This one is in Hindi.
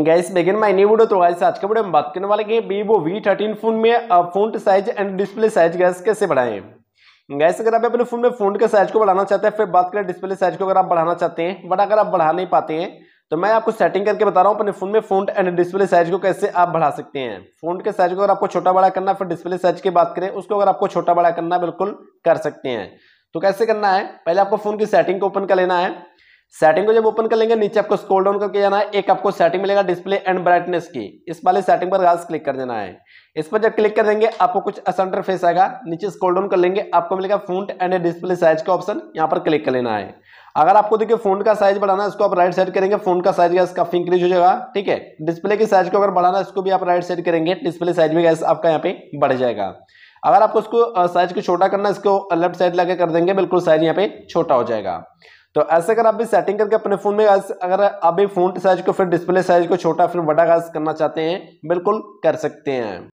guys begin my new video तो गाइस आज के वीडियो में बात करने वाले कि वीवो वी थर्टीन फोन में phone size and display size guys कैसे बढ़ाएं गैस अगर आप अपने फोन में फोन के साइज को बढ़ाना चाहते हैं फिर बात करें डिस्प्ले साइज को अगर आप बढ़ाना चाहते हैं बट अगर आप बढ़ा नहीं पाते हैं तो मैं आपको सेटिंग करके बता रहा हूँ अपने फोन में फोन एंड डिस्प्ले साइज को कैसे आप बढ़ा सकते हैं फोन के साइज को अगर आपको छोटा बड़ा करना फिर डिस्प्ले साइज की बात करें उसको अगर आपको छोटा बड़ा करना बिल्कुल कर सकते हैं तो कैसे करना है पहले आपको फोन की सेटिंग को ओपन कर लेना है सेटिंग को जब ओपन कर लेंगे नीचे आपको स्क्रॉल डाउन करके जाना है एक आपको सेटिंग मिलेगा डिस्प्ले एंड ब्राइटनेस की इस वाले सेटिंग पर घास क्लिक कर देना है इस पर जब क्लिक कर देंगे आपको कुछ असेंटर फेस आएगा नीचे स्क्रॉल डाउन कर लेंगे आपको मिलेगा फोन एंड डिस्प्ले साइज का ऑप्शन यहाँ पर क्लिक कर लेना है अगर आपको देखिए फोन का साइज बढ़ाना है इसको आप राइट साइड करेंगे फोन का साइज गैस काफी इंक्रीज हो जाएगा ठीक है डिस्प्ले की साइज को अगर बढ़ाना है इसको भी आप राइट साइड करेंगे डिस्प्ले साइज भी गैस आपका यहाँ पे बढ़ जाएगा अगर आपको उसको साइज को छोटा करना है इसको लेफ्ट साइड लगे कर देंगे बिल्कुल साइज यहाँ पे छोटा हो जाएगा तो ऐसे अगर आप भी सेटिंग करके अपने फ़ोन में अगर आप भी फ़ोन साइज को फिर डिस्प्ले साइज को छोटा फिर बड़ा करना चाहते हैं बिल्कुल कर सकते हैं